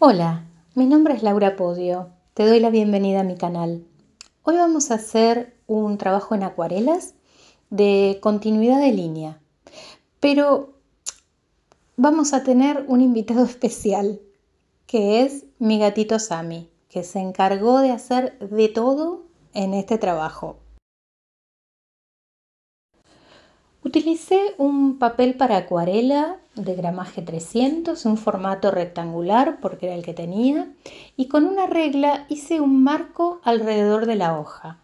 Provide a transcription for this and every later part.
Hola, mi nombre es Laura Podio. Te doy la bienvenida a mi canal. Hoy vamos a hacer un trabajo en acuarelas de continuidad de línea, pero vamos a tener un invitado especial, que es mi gatito Sami, que se encargó de hacer de todo en este trabajo. Utilicé un papel para acuarela de gramaje 300, un formato rectangular porque era el que tenía, y con una regla hice un marco alrededor de la hoja.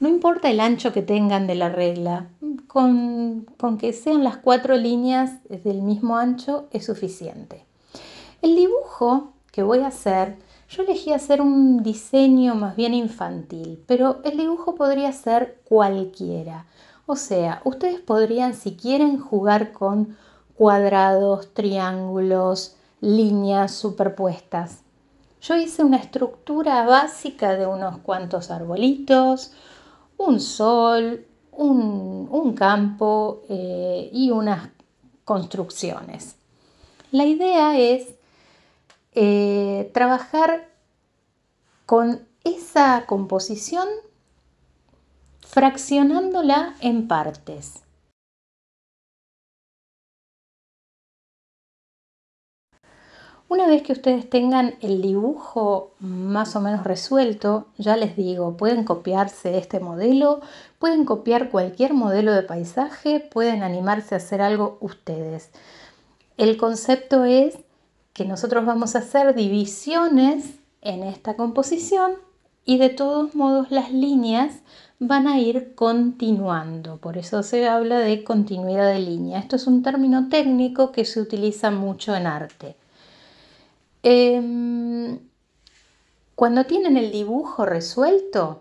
No importa el ancho que tengan de la regla, con, con que sean las cuatro líneas del mismo ancho es suficiente. El dibujo que voy a hacer, yo elegí hacer un diseño más bien infantil, pero el dibujo podría ser cualquiera. O sea, ustedes podrían, si quieren, jugar con cuadrados, triángulos, líneas superpuestas. Yo hice una estructura básica de unos cuantos arbolitos, un sol, un, campo eh, y unas construcciones. La idea es eh, trabajar con esa composición fraccionándola en partes. Una vez que ustedes tengan el dibujo más o menos resuelto, ya les digo, pueden copiarse este modelo, pueden copiar cualquier modelo de paisaje, pueden animarse a hacer algo ustedes. El concepto es que nosotros vamos a hacer divisiones en esta composición y de todos modos las líneas van a ir continuando. Por eso se habla de continuidad de línea. Esto es un término técnico que se utiliza mucho en arte. Em, cuando tienen el dibujo resuelto,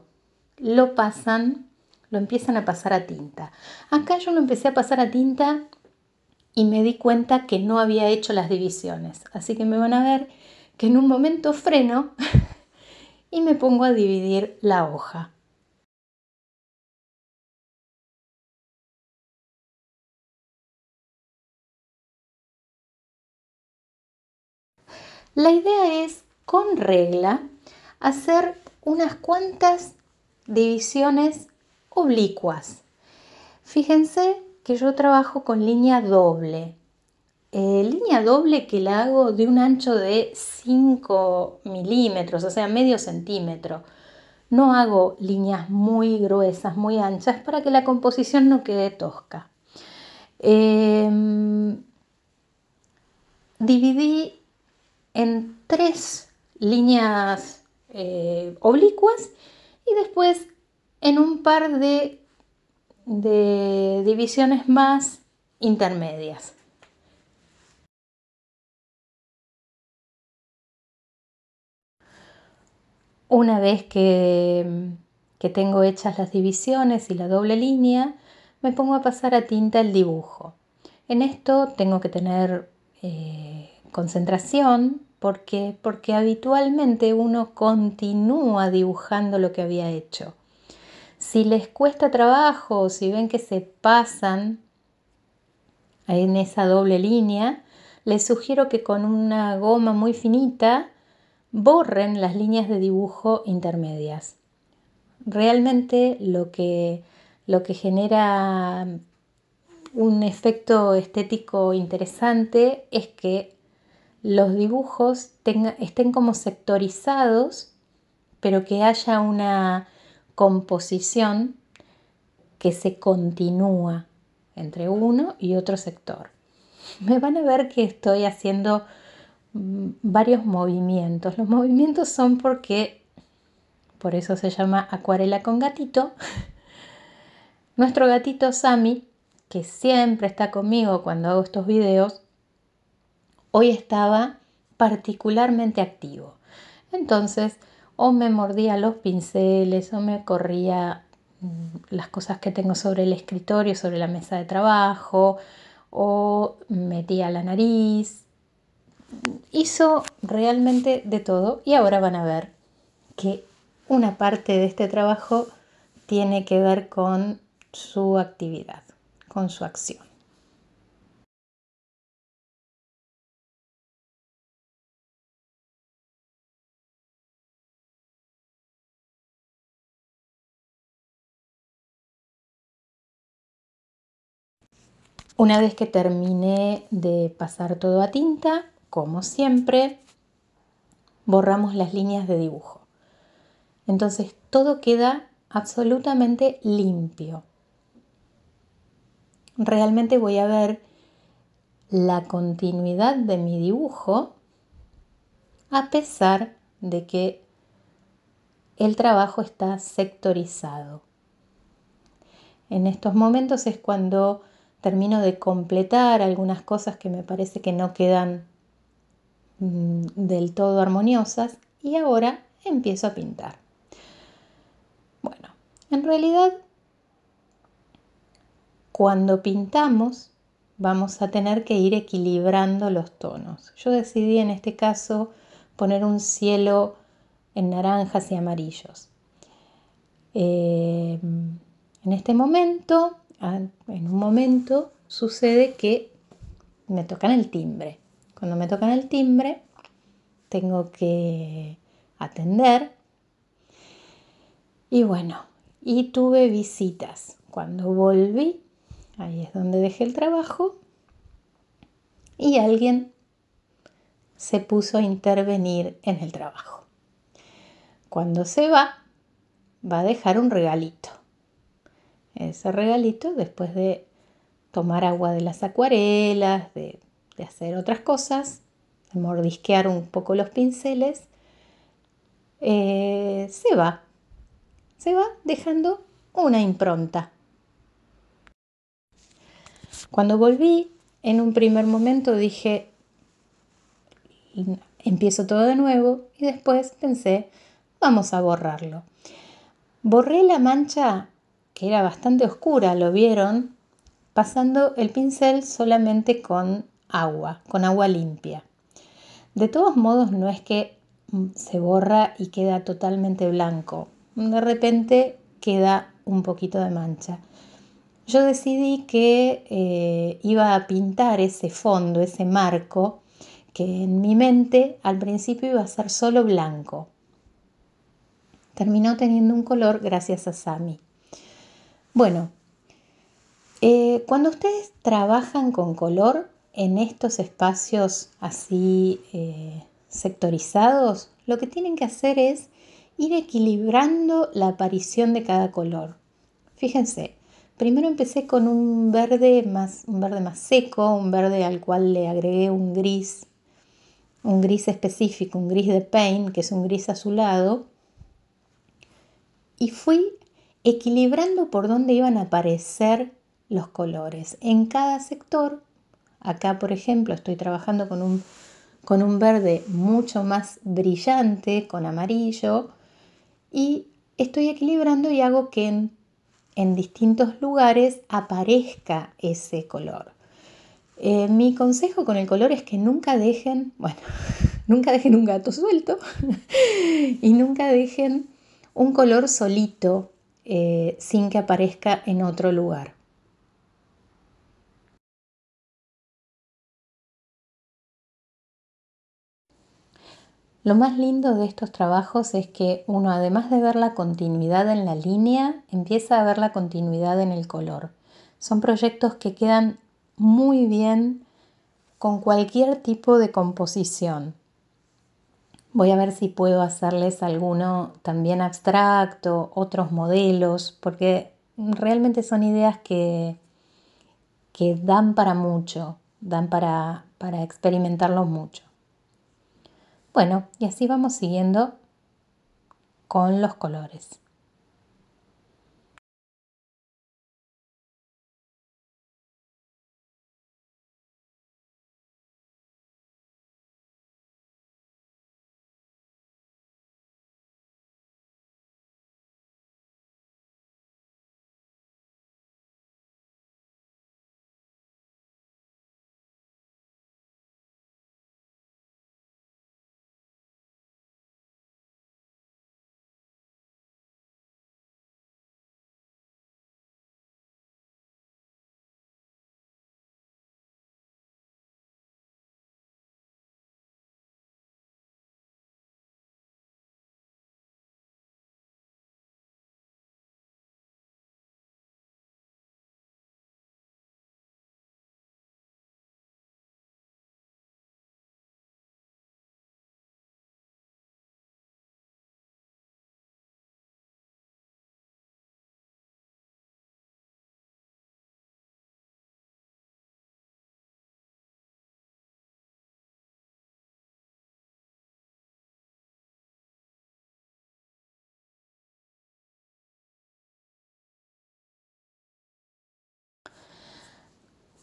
lo pasan, lo empiezan a pasar a tinta. Acá yo lo empecé a pasar a tinta y me di cuenta que no había hecho las divisiones. Así que me van a ver que en un momento freno y me pongo a dividir la hoja. La idea es, con regla, hacer unas cuantas divisiones oblicuas. Fíjense que yo trabajo con línea doble, eh, línea doble que la hago de un ancho de 5 milímetros, o sea, medio centímetro. No hago líneas muy gruesas, muy anchas, para que la composición no quede tosca. Em, dividí en tres líneas eh, oblicuas y después en un par de divisiones más intermedias. Una vez que, tengo hechas las divisiones y la doble línea, me pongo a pasar a tinta el dibujo. En esto tengo que tener eh, concentración porque, porque habitualmente uno continúa dibujando lo que había hecho. Si les cuesta trabajo o si ven que se pasan en esa doble línea, les sugiero que con una goma muy finita borren las líneas de dibujo intermedias. Realmente lo que, lo que genera un efecto estético interesante es que los dibujos estén como sectorizados, pero que haya una composición que se continúa entre uno y otro sector. Me van a ver que estoy haciendo Mm, varios movimientos. Los movimientos son porque, por eso se llama acuarela con gatito, nuestro gatito Sami, que siempre está conmigo cuando hago estos videos, hoy estaba particularmente activo. Entonces, o me mordía los pinceles, o me corría mm, las cosas que tengo sobre el escritorio, sobre la mesa de trabajo, o metía la nariz, hizo realmente de todo y ahora van a ver que una parte de este trabajo tiene que ver con su actividad, con su acción. Una vez que terminé de pasar todo a tinta, como siempre, borramos las líneas de dibujo. Entonces todo queda absolutamente limpio. Realmente voy a ver la continuidad de mi dibujo a pesar de que el trabajo está sectorizado. En estos momentos es cuando termino de completar algunas cosas que me parece que no quedan Mm, del todo armoniosas y ahora empiezo a pintar. Bueno, en realidad cuando pintamos vamos a tener que ir equilibrando los tonos. Yo decidí en este caso poner un cielo en naranjas y amarillos. Eh, en este momento, ah, en un momento, sucede que me tocan el timbre. Cuando me tocan el timbre, tengo que atender. Y bueno, y tuve visitas. Cuando volví, ahí es donde dejé el trabajo, y alguien se puso a intervenir en el trabajo. Cuando se va, va a dejar un regalito. Ese regalito, después de tomar agua de las acuarelas, de de hacer otras cosas, mordisquear un poco los pinceles, eh, se va, se va dejando una impronta. Cuando volví, en un primer momento dije, empiezo todo de nuevo y después pensé, vamos a borrarlo. Borré la mancha que era bastante oscura, lo vieron, pasando el pincel solamente con agua, con agua limpia. De todos modos, no es que se borra y queda totalmente blanco. De repente queda un poquito de mancha. Yo decidí que eh, iba a pintar ese fondo, ese marco, que en mi mente al principio iba a ser solo blanco. Terminó teniendo un color gracias a Sami. Bueno, eh, cuando ustedes trabajan con color, en estos espacios así eh, sectorizados, lo que tienen que hacer es ir equilibrando la aparición de cada color. Fíjense, primero empecé con un verde más, un verde más seco, un verde al cual le agregué un gris, un gris específico, un gris de paint, que es un gris azulado, y fui equilibrando por dónde iban a aparecer los colores. En cada sector Acá, por ejemplo, estoy trabajando con un, con un verde mucho más brillante, con amarillo, y estoy equilibrando y hago que en, distintos lugares aparezca ese color. Eh, mi consejo con el color es que nunca dejen, bueno, nunca dejen un gato suelto y nunca dejen un color solito eh, sin que aparezca en otro lugar. Lo más lindo de estos trabajos es que uno, además de ver la continuidad en la línea, empieza a ver la continuidad en el color. Son proyectos que quedan muy bien con cualquier tipo de composición. Voy a ver si puedo hacerles alguno también abstracto, otros modelos, porque realmente son ideas que, que dan para mucho, dan para, para experimentarlos mucho. Bueno, y así vamos siguiendo con los colores.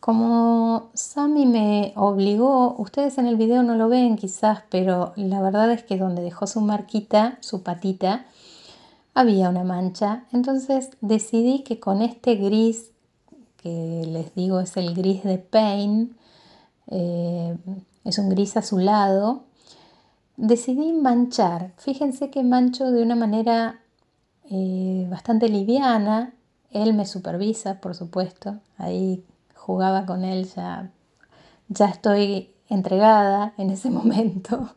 Como Sammy me obligó, ustedes en el video no lo ven quizás, pero la verdad es que donde dejó su marquita, su patita, había una mancha. Entonces decidí que con este gris, que les digo es el gris de Pain, eh, es un gris azulado, decidí manchar. Fíjense que mancho de una manera eh, bastante liviana. Él me supervisa, por supuesto. Ahí jugaba con él, ya, ya estoy entregada en ese momento,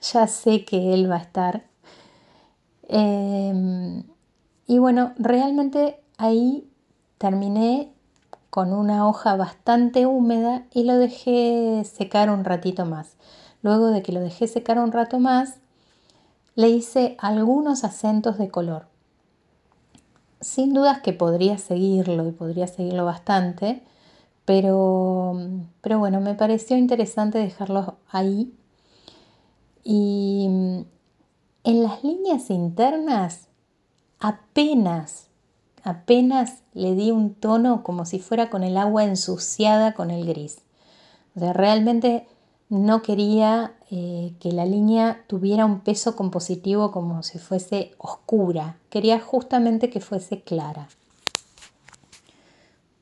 ya sé que él va a estar. Em, y bueno, realmente ahí terminé con una hoja bastante húmeda y lo dejé secar un ratito más. Luego de que lo dejé secar un rato más, le hice algunos acentos de color. Sin dudas que podría seguirlo y podría seguirlo bastante, pero, mm, pero bueno, me pareció interesante dejarlos ahí. Y mm, en las líneas internas apenas, apenas le di un tono como si fuera con el agua ensuciada con el gris. O sea, realmente no quería eh, que la línea tuviera un peso compositivo como si fuese oscura. Quería justamente que fuese clara.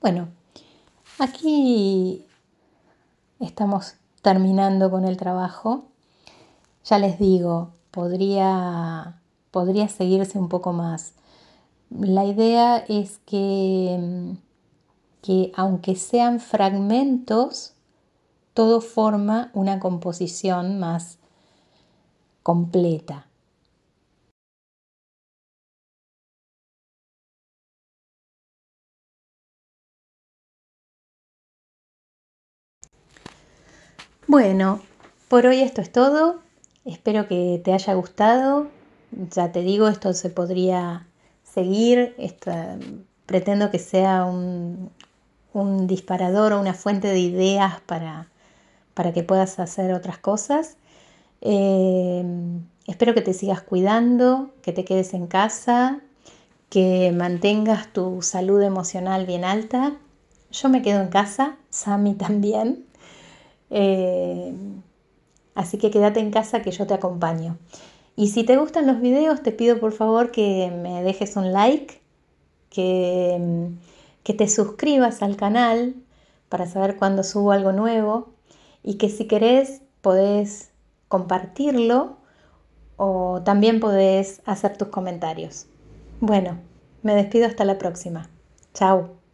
Bueno, Aquí estamos terminando con el trabajo. Ya les digo, podría, seguirse un poco más. La idea es que, que aunque sean fragmentos, todo forma una composición más completa. Bueno, por hoy esto es todo. Espero que te haya gustado. Ya te digo, esto se podría seguir. pretendo que sea un, disparador o una fuente de ideas para, para que puedas hacer otras cosas. Em, espero que te sigas cuidando, que te quedes en casa, que mantengas tu salud emocional bien alta. Yo me quedo en casa, Sami también. Eh, así que quédate en casa que yo te acompaño. Y si te gustan los videos, te pido por favor que me dejes un like, que, que te suscribas al canal para saber cuándo subo algo nuevo y que si querés podés compartirlo o también podés hacer tus comentarios. Bueno, me despido hasta la próxima. Chao.